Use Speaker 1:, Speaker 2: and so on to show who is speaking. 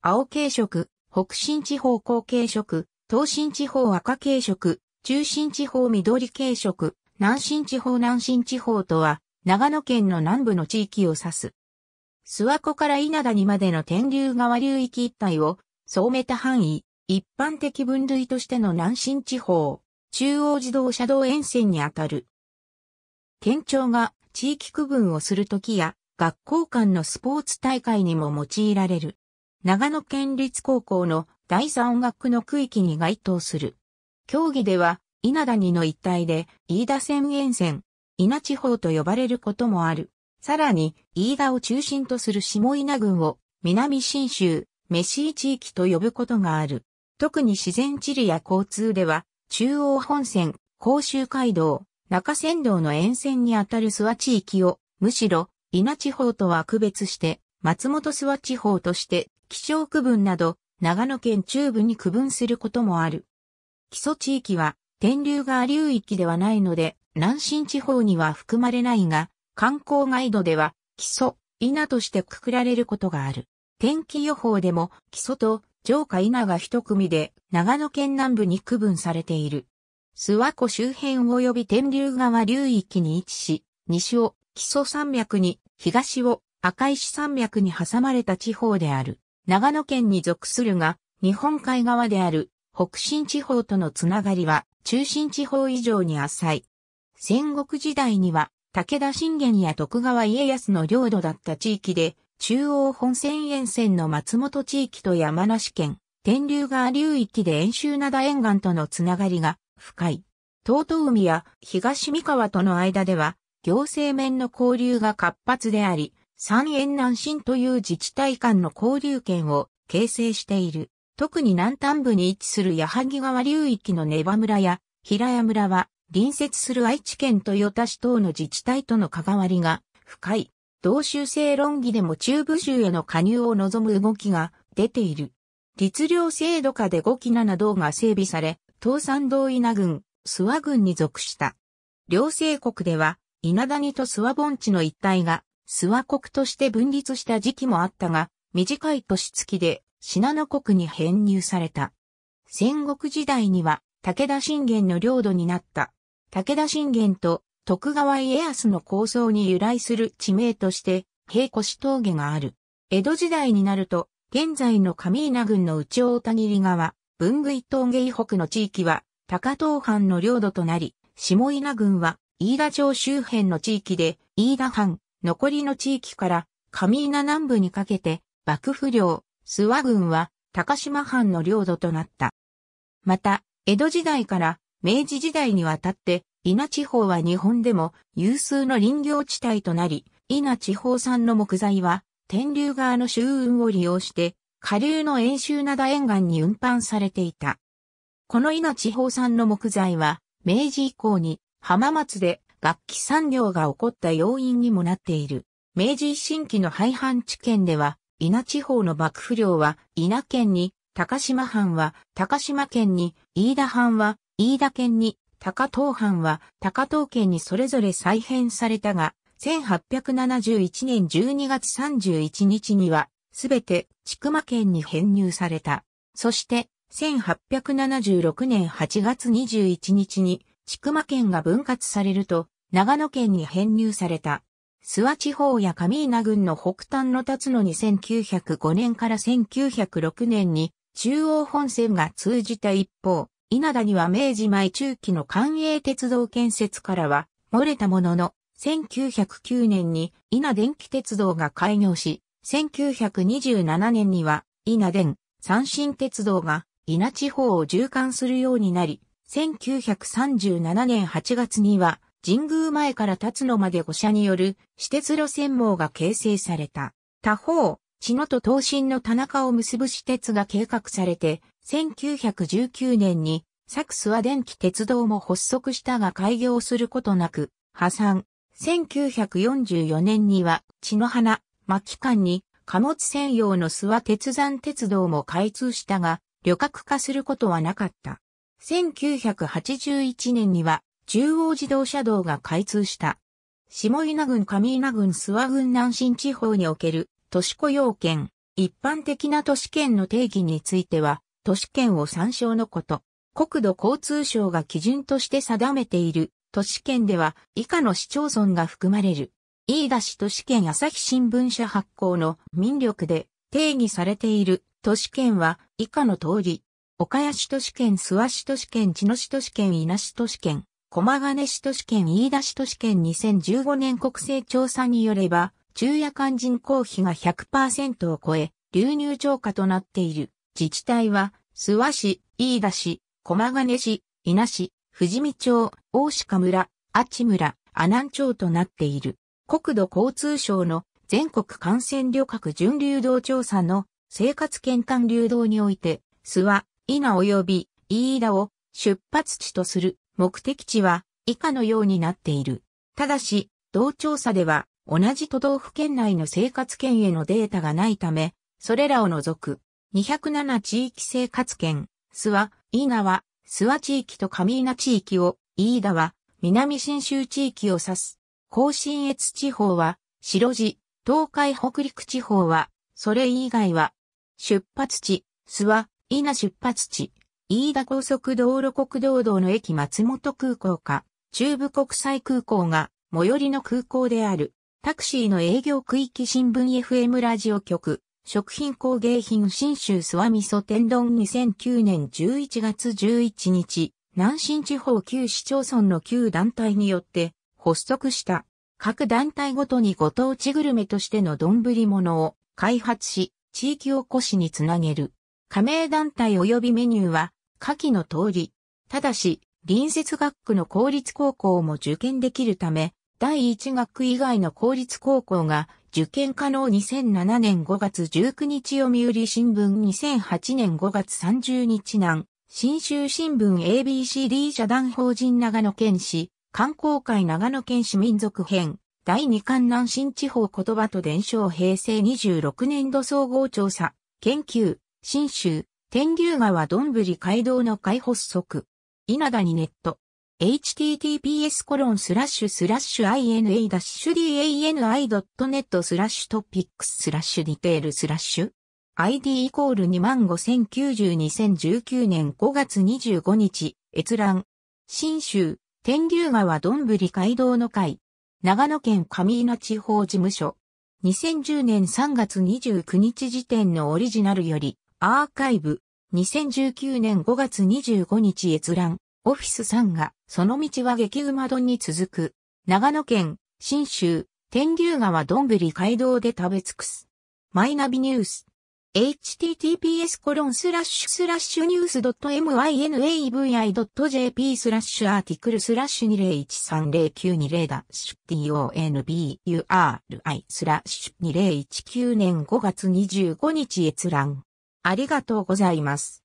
Speaker 1: 青系色、北新地方高系色、東新地方赤系色、中新地方緑系色、南新地方南新地方とは、長野県の南部の地域を指す。諏訪湖から稲谷までの天竜川流域一帯を、総めた範囲、一般的分類としての南新地方、中央自動車道沿線にあたる。県庁が地域区分をするときや、学校間のスポーツ大会にも用いられる。長野県立高校の第三学の区域に該当する。競技では、稲谷の一帯で、飯田線沿線、稲地方と呼ばれることもある。さらに、飯田を中心とする下稲郡を、南信州、飯井地域と呼ぶことがある。特に自然地理や交通では、中央本線、甲州街道、中山道の沿線にあたる諏訪地域を、むしろ、稲地方とは区別して、松本諏訪地方として気象区分など、長野県中部に区分することもある。基礎地域は、天竜川流域ではないので、南進地方には含まれないが、観光ガイドでは、基礎、稲としてくくられることがある。天気予報でも、基礎と上下稲が一組で、長野県南部に区分されている。諏訪湖周辺及び天竜川流域に位置し、西を基礎山脈に、東を赤石山脈に挟まれた地方である。長野県に属するが、日本海側である北新地方とのつながりは中心地方以上に浅い。戦国時代には武田信玄や徳川家康の領土だった地域で、中央本線沿線の松本地域と山梨県、天竜川流域で遠州灘沿岸とのつながりが深い。東東海や東三河との間では、行政面の交流が活発であり、三円南進という自治体間の交流圏を形成している。特に南端部に位置する矢作川流域の根場村や平谷村は隣接する愛知県豊田市等の自治体との関わりが深い。同州制論議でも中部州への加入を望む動きが出ている。律令制度下で5期7道が整備され、東山道稲郡、諏訪郡に属した。両政国では、稲谷と諏訪盆地の一帯が諏訪国として分立した時期もあったが、短い年月で信濃国に編入された。戦国時代には武田信玄の領土になった。武田信玄と徳川家康の構想に由来する地名として、平越峠がある。江戸時代になると、現在の上稲郡の内大田切川、文具伊峠以北の地域は、高東藩の領土となり、下稲郡は、飯田町周辺の地域で、飯田藩、残りの地域から上稲南部にかけて幕府領、諏訪郡は高島藩の領土となった。また、江戸時代から明治時代にわたって稲地方は日本でも有数の林業地帯となり、稲地方産の木材は天竜川の周運を利用して下流の遠州灘沿岸に運搬されていた。この稲地方産の木材は明治以降に浜松で楽器産業が起こった要因にもなっている。明治維新期の廃藩地県では、稲地方の幕府領は稲県に、高島藩は高島県に、飯田藩は飯田県に、高東藩は高東県にそれぞれ再編されたが、1871年12月31日には、すべて、千曲県に編入された。そして、1876年8月21日に、千曲県が分割されると、長野県に編入された。諏訪地方や上稲郡の北端のつのに1905年から1906年に中央本線が通じた一方、稲田には明治前中期の官営鉄道建設からは漏れたものの、1909年に稲電気鉄道が開業し、1927年には稲電、三新鉄道が稲地方を縦貫するようになり、1937年8月には、神宮前から立野まで五社による私鉄路線網が形成された。他方、千野と東進の田中を結ぶ私鉄が計画されて、1919年に、サク諏訪電気鉄道も発足したが開業することなく、破産。1944年には、千野花、巻間に、貨物専用の諏訪鉄山鉄道も開通したが、旅客化することはなかった。1981年には中央自動車道が開通した。下稲郡上稲郡諏訪郡南新地方における都市雇用権、一般的な都市圏の定義については、都市圏を参照のこと、国土交通省が基準として定めている都市圏では以下の市町村が含まれる。飯田市都市圏朝日新聞社発行の民力で定義されている都市圏は以下の通り、岡谷市都市圏、諏訪市都市圏、茅野市都市圏、稲市都市圏、駒ヶ根市都市圏、飯田市都市圏2015年国勢調査によれば、昼夜間人口比が100%を超え、流入超過となっている。自治体は、諏訪市、飯田市、駒ヶ根市、稲市、富士見町、大鹿村、阿智村、阿南町となっている。国土交通省の全国感染旅客準流動調査の生活圏間流動において、諏訪、伊那及び飯田を出発地とする目的地は以下のようになっている。ただし、同調査では同じ都道府県内の生活圏へのデータがないため、それらを除く207地域生活圏、諏訪、伊那は諏訪地域と上稲地域を、飯田は南信州地域を指す。甲信越地方は白地、東海北陸地方は、それ以外は、出発地、諏訪、伊那出発地、飯田高速道路国道道の駅松本空港か、中部国際空港が最寄りの空港である、タクシーの営業区域新聞 FM ラジオ局、食品工芸品新州諏訪味噌天丼2009年11月11日、南新地方旧市町村の旧団体によって発足した、各団体ごとにご当地グルメとしての丼物を開発し、地域おこしにつなげる。加盟団体及びメニューは、下記の通り。ただし、隣接学区の公立高校も受験できるため、第1学以外の公立高校が受験可能2007年5月19日読売新聞2008年5月30日南、新州新聞 ABCD 社団法人長野県市、観光会長野県市民族編、第2関南新地方言葉と伝承平成26年度総合調査、研究、新州、天竜川どんぶり街道の開発則、稲田にネット、https コロンスラッシュスラッシュ ina-dani.net スラッシュトピックススラッシュディテールスラッシュ ID イコール250902019年5月25日、閲覧。新州、天竜川どんぶり街道の会。長野県上稲地方事務所。2010年3月29日時点のオリジナルより、アーカイブ、2019年5月25日閲覧、オフィス3が、その道は激うま丼に続く。長野県、新州、天竜川どんぶり街道で食べ尽くす。マイナビニュース。https コロンスラッシュスラッシュニュース .minavi.jp スラッシュアーティクルスラッシュ20130920ダッシュ donburi スラッシュ2019年5月25日閲覧ありがとうございます。